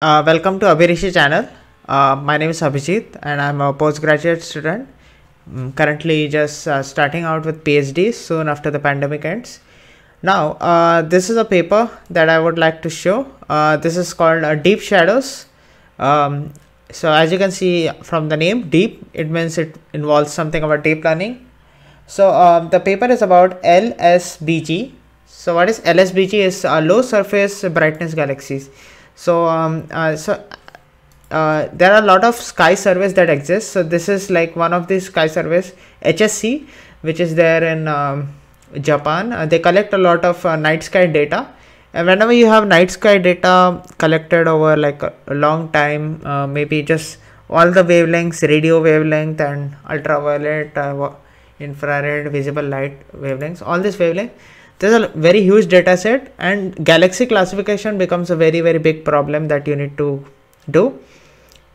Uh, welcome to Abhirishi channel. Uh, my name is Abhijit and I'm a postgraduate student. I'm mm, currently just uh, starting out with PhD soon after the pandemic ends. Now, uh, this is a paper that I would like to show. Uh, this is called uh, Deep Shadows. Um, so as you can see from the name deep, it means it involves something about deep learning. So um, the paper is about LSBG. So what is LSBG is low surface brightness galaxies so um, uh, so uh, there are a lot of sky surveys that exist so this is like one of these sky surveys hsc which is there in um, japan uh, they collect a lot of uh, night sky data and whenever you have night sky data collected over like a, a long time uh, maybe just all the wavelengths radio wavelength and ultraviolet uh, infrared visible light wavelengths all these wavelengths there's a very huge data set and galaxy classification becomes a very very big problem that you need to do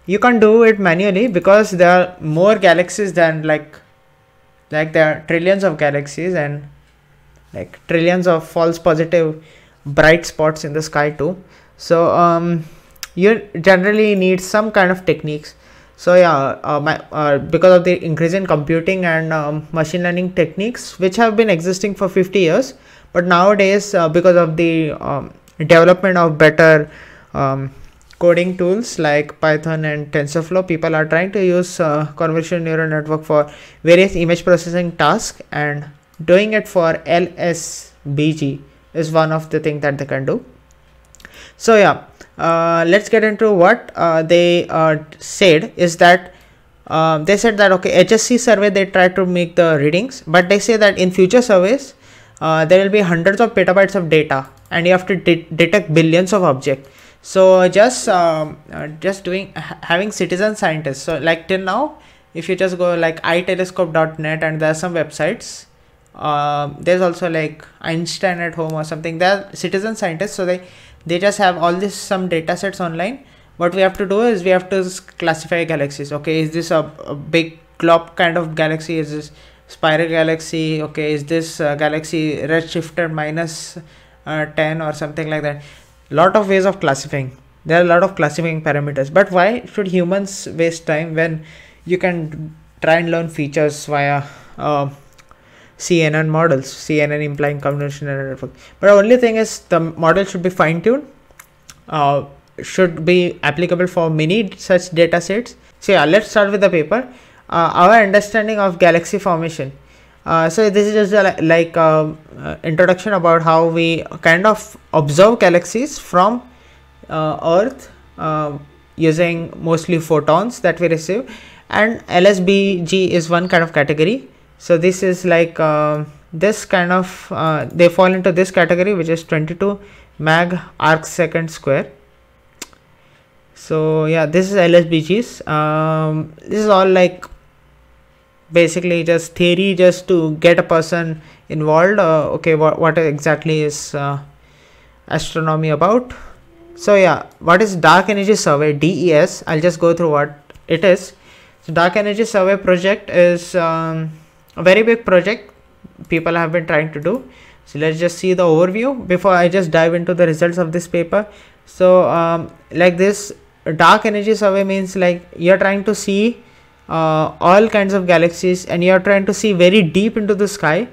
you can't do it manually because there are more galaxies than like like there are trillions of galaxies and like trillions of false positive bright spots in the sky too so um, you generally need some kind of techniques so yeah uh, my, uh, because of the increase in computing and um, machine learning techniques which have been existing for 50 years but nowadays uh, because of the um, development of better um, coding tools like python and tensorflow people are trying to use uh, convolutional neural network for various image processing tasks and doing it for lsbg is one of the thing that they can do so yeah uh, let's get into what uh, they uh, said is that uh, they said that okay HSC survey they try to make the readings but they say that in future surveys uh, there will be hundreds of petabytes of data and you have to de detect billions of objects so just um, just doing having citizen scientists so like till now if you just go like itelescope.net and there are some websites um, there's also like Einstein at home or something they're citizen scientists so they they just have all this some data sets online what we have to do is we have to classify galaxies okay is this a, a big glob kind of galaxy is this spiral galaxy okay is this uh, galaxy redshifted minus uh, 10 or something like that lot of ways of classifying there are a lot of classifying parameters but why should humans waste time when you can try and learn features via uh, CNN models, CNN implying convolutional neural network. But only thing is the model should be fine tuned, uh, should be applicable for many such data sets. So yeah, let's start with the paper. Uh, our understanding of galaxy formation. Uh, so this is just a, like um, introduction about how we kind of observe galaxies from uh, Earth using mostly photons that we receive and LSBG is one kind of category so this is like uh, this kind of uh, they fall into this category which is 22 mag arc second square so yeah this is lsbgs um, this is all like basically just theory just to get a person involved uh, okay what, what exactly is uh, astronomy about so yeah what is dark energy survey des i'll just go through what it is so dark energy survey project is um, a very big project people have been trying to do so let's just see the overview before i just dive into the results of this paper so um, like this dark energy survey means like you're trying to see uh, all kinds of galaxies and you're trying to see very deep into the sky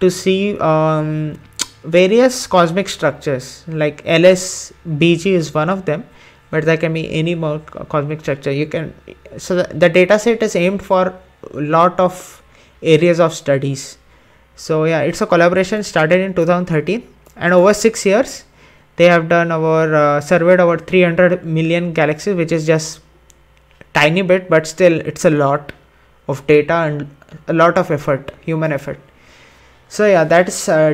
to see um, various cosmic structures like lsbg is one of them but there can be any more cosmic structure you can so the, the data set is aimed for a lot of areas of studies. So yeah, it's a collaboration started in 2013 and over six years they have done our uh, surveyed over 300 million galaxies which is just tiny bit but still it's a lot of data and a lot of effort human effort so yeah that's uh,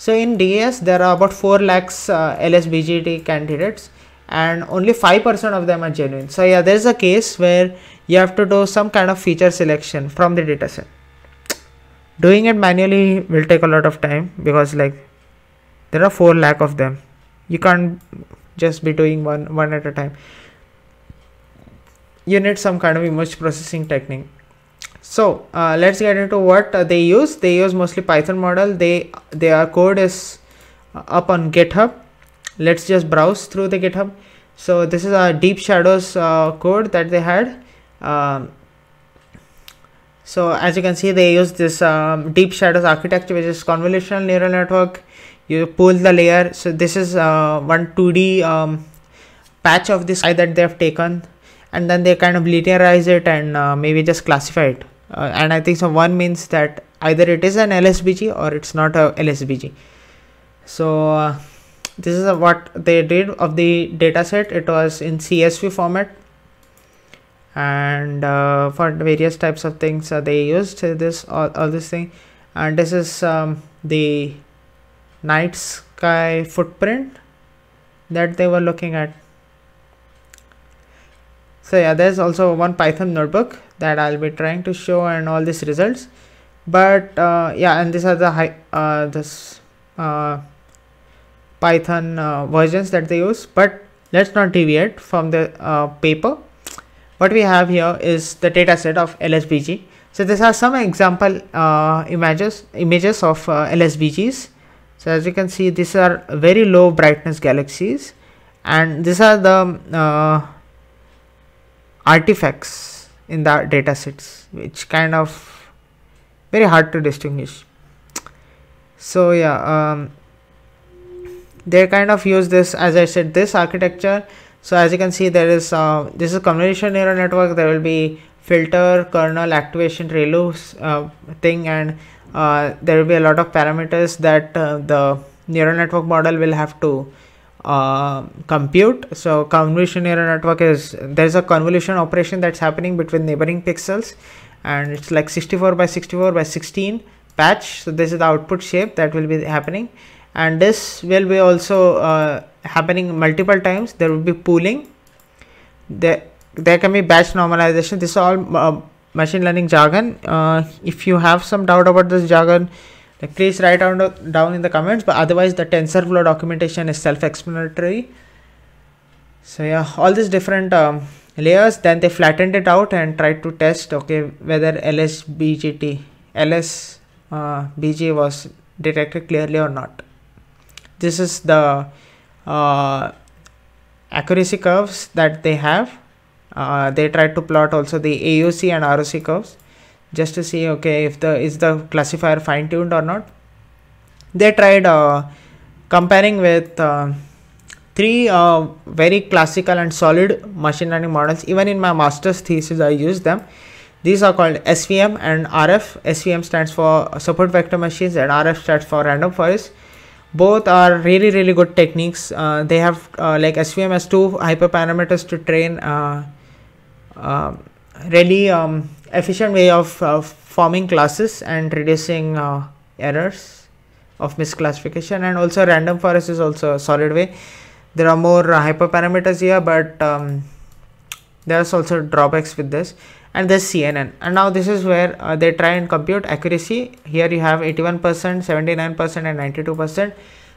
so in DES, there are about 4 lakhs uh, lsbgt candidates and only 5% of them are genuine so yeah there's a case where you have to do some kind of feature selection from the dataset doing it manually will take a lot of time because like there are four lakh of them you can't just be doing one one at a time you need some kind of image processing technique so uh, let's get into what uh, they use they use mostly python model they their code is uh, up on github let's just browse through the github so this is a deep shadows uh, code that they had um, so as you can see, they use this um, deep shadows architecture, which is convolutional neural network. You pull the layer. So this is uh, one 2D um, patch of this eye that they have taken, and then they kind of linearize it and uh, maybe just classify it. Uh, and I think so one means that either it is an LSBG or it's not a LSBG. So uh, this is what they did of the dataset. It was in CSV format and uh, for various types of things uh, they used this all, all this thing and this is um, the night sky footprint that they were looking at so yeah there's also one python notebook that i'll be trying to show and all these results but uh, yeah and these are the high uh, this uh, python uh, versions that they use but let's not deviate from the uh, paper what we have here is the data set of LSBG. So these are some example uh, images images of uh, LSBGs. So as you can see, these are very low brightness galaxies, and these are the uh, artifacts in the data sets, which kind of very hard to distinguish. So yeah, um, they kind of use this, as I said, this architecture so as you can see there is uh, this is convolutional neural network there will be filter kernel activation relu uh, thing and uh, there will be a lot of parameters that uh, the neural network model will have to uh, compute so convolution neural network is there's a convolution operation that's happening between neighboring pixels and it's like 64 by 64 by 16 patch so this is the output shape that will be happening and this will be also uh, happening multiple times there will be pooling there, there can be batch normalization this all uh, machine learning jargon uh, if you have some doubt about this jargon like please write down, down in the comments but otherwise the tensorflow documentation is self-explanatory so yeah all these different um, layers then they flattened it out and tried to test okay whether lsbgt ls uh, bg was detected clearly or not this is the uh, accuracy curves that they have uh, they tried to plot also the AOC and ROC curves just to see okay if the is the classifier fine-tuned or not they tried uh, comparing with uh, three uh, very classical and solid machine learning models even in my master's thesis I used them these are called SVM and RF SVM stands for support vector machines and RF stands for random forest both are really really good techniques uh, they have uh, like svm has two hyperparameters to train uh, uh, really um, efficient way of uh, forming classes and reducing uh, errors of misclassification and also random forest is also a solid way there are more hyperparameters here but um, there's also drawbacks with this and the CNN and now this is where uh, they try and compute accuracy here you have 81% 79% and 92%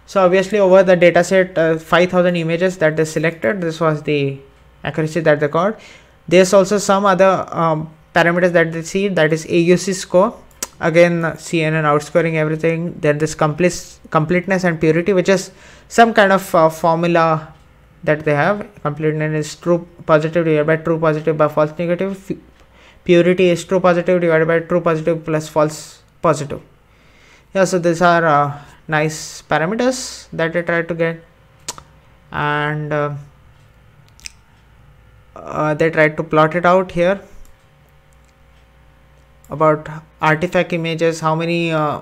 so obviously over the dataset uh, 5000 images that they selected this was the accuracy that they got there's also some other um, parameters that they see that is AUC score again CNN outscoring everything then this complete completeness and purity which is some kind of uh, formula that they have completeness is true positive divided by true positive by false negative purity is true positive divided by true positive plus false positive yeah so these are uh, nice parameters that I try to get and uh, uh, they tried to plot it out here about artifact images how many uh,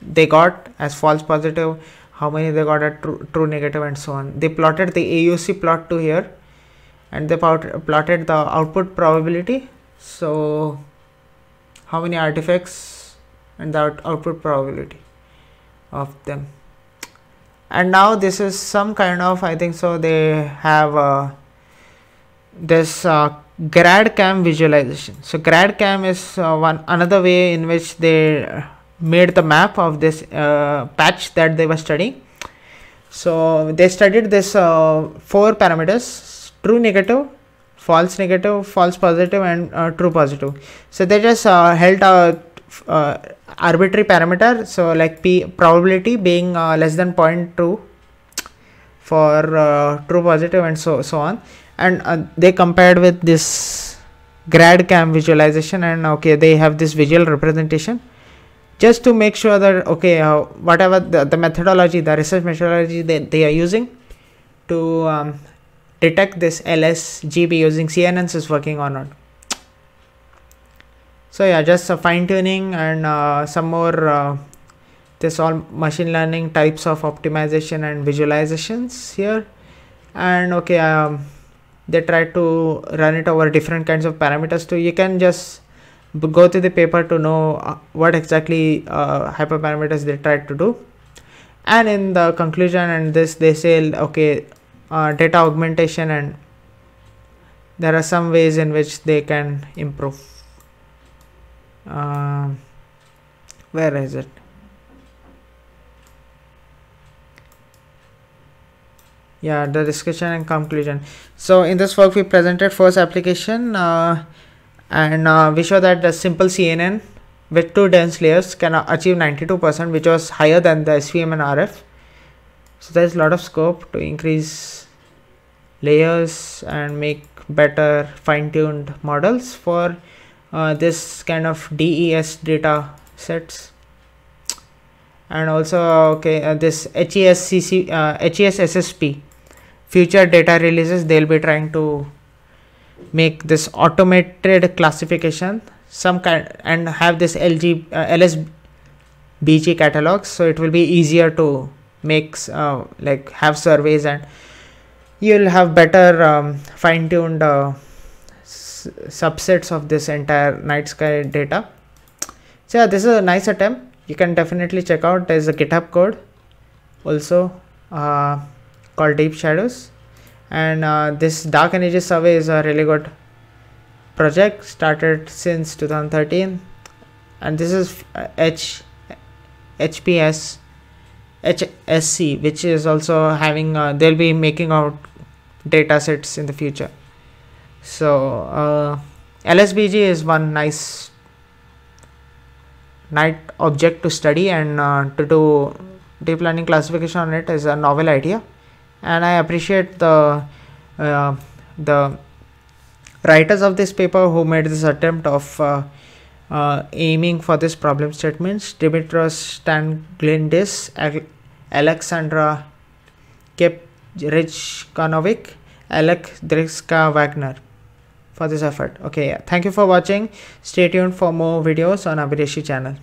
they got as false positive how many they got at true, true negative and so on they plotted the AUC plot to here and they plotted the output probability so how many artifacts and the out output probability of them and now this is some kind of i think so they have uh, this uh, gradcam visualization so gradcam is uh, one another way in which they made the map of this uh, patch that they were studying so they studied this uh, four parameters true negative false negative false positive and uh, true positive so they just uh, held a uh, arbitrary parameter so like p probability being uh, less than 0.2 for uh, true positive and so so on and uh, they compared with this grad cam visualization and okay they have this visual representation just to make sure that okay whatever the, the methodology the research methodology they, they are using to um, detect this LSGB using CNNs is working or not. So yeah, just a fine tuning and uh, some more uh, this all machine learning types of optimization and visualizations here. And okay, um, they try to run it over different kinds of parameters too. You can just go through the paper to know uh, what exactly uh, hyperparameters they tried to do. And in the conclusion and this, they say, okay, uh, data augmentation and there are some ways in which they can improve uh, where is it yeah the discussion and conclusion so in this work we presented first application uh, and uh, we show that the simple cnn with two dense layers can achieve 92% which was higher than the svm and rf so there's a lot of scope to increase layers and make better fine-tuned models for uh, this kind of DES data sets and also okay uh, this HESCC uh, future data releases they'll be trying to make this automated classification some kind and have this LG uh, LSBG catalogs so it will be easier to makes uh, like have surveys and you'll have better um, fine-tuned uh, s- subsets of this entire night sky data so yeah this is a nice attempt you can definitely check out there's a github code also uh, called deep shadows and uh, this dark energy survey is a really good project started since 2013 and this is uh, h hps HSC, which is also having, uh, they'll be making out data sets in the future. So, uh, LSBG is one nice nice object to study and uh, to do deep learning classification on it is a novel idea and I appreciate the uh, the writers of this paper who made this attempt of uh, uh, aiming for this problem statements Dimitros Stanglindis, Alexandra Keprijkanovic, Alec Driska Wagner for this effort. Okay, thank you for watching. Stay tuned for more videos on Abhideshi channel.